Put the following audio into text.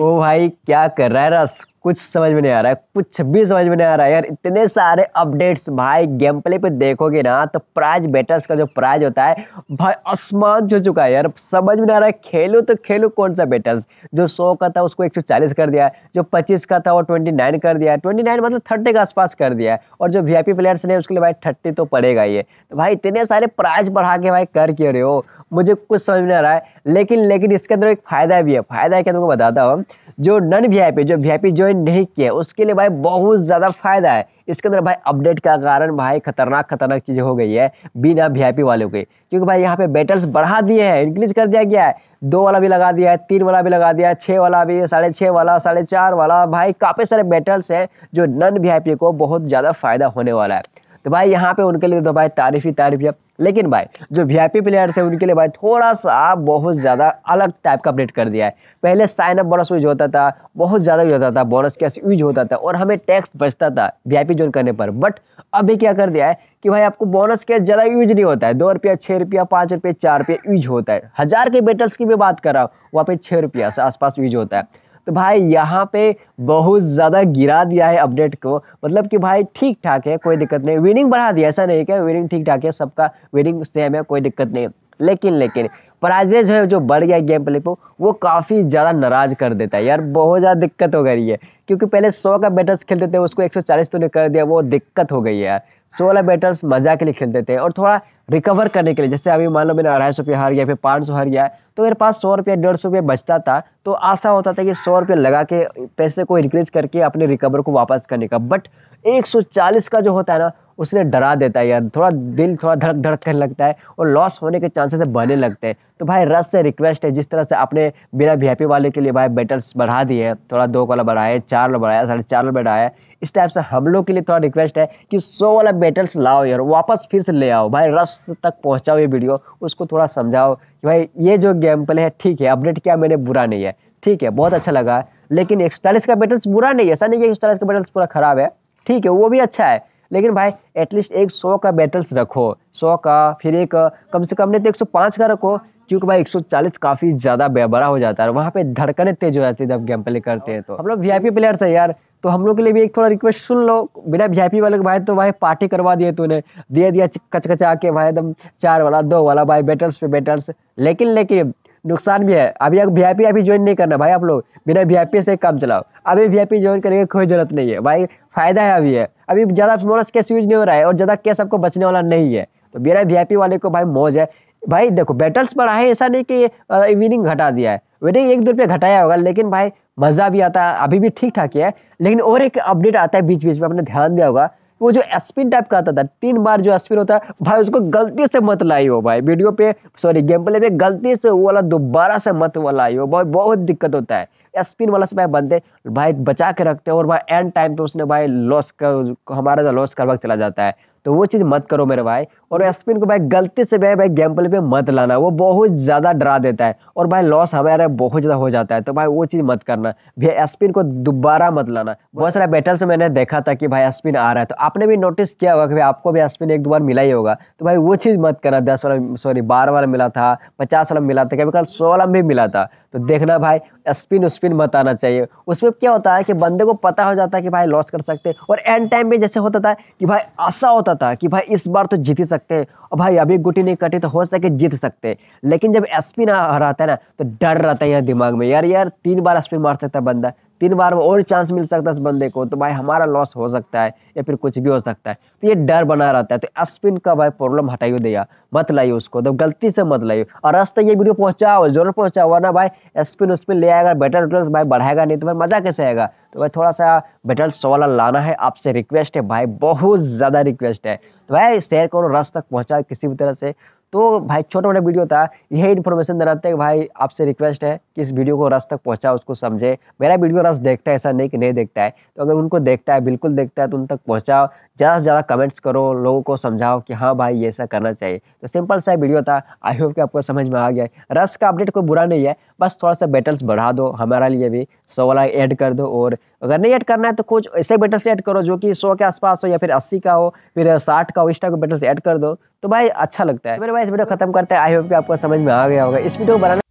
ओ भाई क्या कर रहा है रस कुछ समझ में नहीं आ रहा है कुछ भी समझ में नहीं आ रहा है यार इतने सारे अपडेट्स भाई गेम प्ले पे देखोगे ना तो प्राइज बेटर्स का जो प्राइज होता है भाई आसमान छू चुका है यार समझ में नहीं आ रहा है खेलो तो खेलो कौन सा बेटर्स जो सौ का था उसको एक सौ चालीस कर दिया जो पच्चीस का था वो ट्वेंटी नाइन कर दिया ट्वेंटी नाइन मतलब थर्टी के आसपास कर दिया है और जो वी प्लेयर्स ने उसके लिए भाई थर्टी तो पड़ेगा ये तो भाई इतने सारे प्राइज बढ़ा के भाई कर क्यों रहे हो मुझे कुछ समझ में आ रहा है लेकिन लेकिन इसके अंदर एक फ़ायदा भी है फ़ायदा क्या तुमको बताता हूँ जो नन वी जो वी ज्वाइन नहीं किया उसके लिए भाई बहुत ज़्यादा फ़ायदा है इसके अंदर भाई अपडेट का कारण भाई खतरनाक खतरनाक चीज़ हो गई है बिना वी वालों के क्योंकि भाई यहाँ पे बैटल्स बढ़ा दिए हैं इंक्रीज कर दिया गया है दो वाला भी लगा दिया है तीन वाला भी लगा दिया है छः वाला भी साढ़े छः वाला साढ़े चार वाला भाई काफ़ी सारे बैटल्स हैं जो नन वी को बहुत ज़्यादा फ़ायदा होने वाला है तो भाई यहाँ पे उनके लिए तो भाई तारीफ ही तारीफ है लेकिन भाई जो वी प्लेयर्स हैं उनके लिए भाई थोड़ा सा बहुत ज़्यादा अलग टाइप का अपडेट कर दिया है पहले साइन अप बोनस यूज होता था बहुत ज़्यादा यूज होता था बोनस कैश यूज होता था और हमें टैक्स बचता था वी ज्वाइन करने पर बट अभी क्या कर दिया है कि भाई आपको बोनस कैश ज़्यादा यूज नहीं होता है दो रुपया छः रुपया पाँच रुपया चार रुपया यूज होता है हज़ार के बेटल्स की मैं बात कर रहा हूँ वहाँ पर छः रुपया से आसपास यूज होता है तो भाई यहाँ पे बहुत ज़्यादा गिरा दिया है अपडेट को मतलब कि भाई ठीक ठाक है कोई दिक्कत नहीं विनिंग बढ़ा दिया ऐसा नहीं क्या विनिंग ठीक ठाक है सबका विनिंग सेम है कोई दिक्कत नहीं लेकिन लेकिन प्राइजेज है जो बढ़ गया गेम प्ले पर वो काफ़ी ज़्यादा नाराज़ कर देता है यार बहुत ज़्यादा दिक्कत हो गई है क्योंकि पहले सौ का बैटर्स खेलते थे उसको 140 ने कर दिया वो दिक्कत हो गई है यार सोलह बैटर्स मजा के लिए खेलते थे और थोड़ा रिकवर करने के लिए जैसे अभी मान लो मैंने अढ़ाई सौ रुपया हार गया फिर पाँच सौ हार गया तो मेरे पास सौ रुपया डेढ़ सौ रुपया बचता था तो आशा होता था कि सौ रुपया लगा के पैसे को इंक्रीज करके अपने रिकवर को वापस करने का बट एक सौ चालीस का जो होता है ना उसने डरा देता है यार थोड़ा दिल थोड़ा धड़क धड़क कर लगता है और लॉस होने के चांसेस बढ़ने लगते हैं तो भाई रस से रिक्वेस्ट है जिस तरह से आपने मेरा वी वाले के लिए भाई बैटल्स बढ़ा दिए हैं थोड़ा दो वाला बढ़ाया चार वाला बढ़ाया साढ़े चार वाला बढ़ाया इस टाइप से हम लोग के लिए थोड़ा रिक्वेस्ट है कि सौ वाला बैटल्स लाओ यार वापस फिर से ले आओ भाई रस तक पहुँचाओ ये वीडियो उसको थोड़ा समझाओ कि भाई ये जो गेम प्ले है ठीक है अपडेट किया मैंने बुरा नहीं है ठीक है बहुत अच्छा लगा लेकिन एक का बैटल्स बुरा नहीं है ऐसा नहीं है एक का बैटल्स पूरा ख़राब है ठीक है वो भी अच्छा है लेकिन भाई एटलीस्ट एक सौ का बैटल्स रखो सौ का फिर एक कम से कम नहीं तो एक सौ पाँच का रखो क्योंकि भाई एक सौ चालीस काफ़ी ज़्यादा बेबरा हो जाता है वहाँ पे धड़कने तेज हो जाती है जब गेम प्ले करते हैं तो हम लोग वी प्लेयर्स है यार तो हम लोग के लिए भी एक थोड़ा रिक्वेस्ट सुन लो बिना वी वाले भाई तो भाई पार्टी करवा दिए तूने दे दिया कचकचा के भाई एकदम चार वाला दो वाला भाई बैटल्स पे बैटल्स लेकिन लेकिन नुकसान भी है अभी वी आई पी अभी ज्वाइन नहीं करना भाई आप लोग बिना वी आई पी से काम चलाओ अभी वी आई पी ज्वाइन करने की कोई ज़रूरत नहीं है भाई फ़ायदा है अभी है अभी ज़्यादा मोरस केस यूज नहीं हो रहा है और ज़्यादा केस आपको बचने वाला नहीं है तो बिना वी आई पी वाले को भाई मौज है भाई देखो बैटल्स बढ़ा है ऐसा नहीं कि विनिंग घटा दिया है विनिंग एक दो रुपये घटाया होगा लेकिन भाई मज़ा भी आता है अभी भी ठीक ठाक ही है लेकिन और एक अपडेट आता है बीच बीच में आपने ध्यान दिया होगा वो जो स्पिन टाइप का आता था तीन बार जो स्पिन होता है भाई उसको गलती से मत लाई हो भाई वीडियो पे सॉरी गेम प्ले पे गलती से वो वाला दोबारा से मत वाला आई हो भाई बहुत दिक्कत होता है स्पिन वाला से भाई बनते भाई बचा के रखते हैं और भाई एंड टाइम पे उसने भाई लॉस कर हमारा लॉस करवा चला जाता है तो वो चीज़ मत करो मेरे भाई और स्पिन को भाई गलती से भाई भाई गैम्पल पे मत लाना वो बहुत ज़्यादा डरा देता है और भाई लॉस हमारे बहुत ज़्यादा हो जाता है तो भाई वो चीज़ मत करना भैया स्पिन को दोबारा मत लाना बहुत सारे बैटल्स में मैंने देखा था कि भाई स्पिन आ रहा है तो आपने भी नोटिस किया होगा कि भाई आपको भी स्पिन एक दो बार मिला ही होगा तो भाई वो चीज़ मत करना दस वाला सॉरी बारह वाला मिला था पचास वाला मिला था कभी कल सोलह भी मिला था तो देखना भाई स्पिन उस्पिन मत आना चाहिए उसमें क्या होता है कि बंदे को पता हो जाता है कि भाई लॉस कर सकते और एंड टाइम में जैसे होता था कि भाई आशा होता था कि भाई इस बार तो जीत ही सकते हैं और भाई अभी गुटी नहीं कटी तो हो सके जीत सकते हैं लेकिन जब एसपी ना हराता है ना तो डर रहता है यार दिमाग में यार यार तीन बार एसपी मार सकता है बंदा तीन बार वो और चांस मिल सकता है उस बंदे को तो भाई हमारा लॉस हो सकता है या फिर कुछ भी हो सकता है तो ये डर बना रहता है तो स्पिन का भाई प्रॉब्लम हटाइए दिया मत लाइए उसको तो गलती से मत लाइए और तक ये वीडियो पहुंचाओ जरूर पहुंचाओ वरना भाई स्पिन उसपिन ले आएगा बेटर रिटर्न भाई बढ़ाएगा नहीं तो भाई मज़ा कैसे आएगा तो भाई थोड़ा सा बेटर सवाल लाना है आपसे रिक्वेस्ट है भाई बहुत ज़्यादा रिक्वेस्ट है तो भाई शेयर करो रस तक पहुँचा किसी भी तरह से तो भाई छोटा मोटा वीडियो था यही इन्फॉर्मेशन देना था कि भाई आपसे रिक्वेस्ट है कि इस वीडियो को रस तक पहुंचा उसको समझे मेरा वीडियो रस देखता है ऐसा नहीं कि नहीं देखता है तो अगर उनको देखता है बिल्कुल देखता है तो उन तक पहुँचाओ ज़्यादा से ज़्यादा कमेंट्स करो लोगों को समझाओ कि हाँ भाई ये ऐसा करना चाहिए तो सिंपल सा वीडियो था आई होप कि आपको समझ में आ गया रस का अपडेट कोई बुरा नहीं है बस थोड़ा सा बैटल्स बढ़ा दो हमारे लिए भी सौ वाला ऐड कर दो और अगर नहीं ऐड करना है तो कुछ ऐसे से ऐड करो जो कि सौ के आसपास हो या फिर अस्सी का हो फिर साठ का हो इस टाइप को बेटर्स ऐड कर दो तो भाई अच्छा लगता है मेरे भाई इस वीडियो खत्म करते हैं आई होप कि आपको समझ में आ गया होगा इस वीडियो को बनाने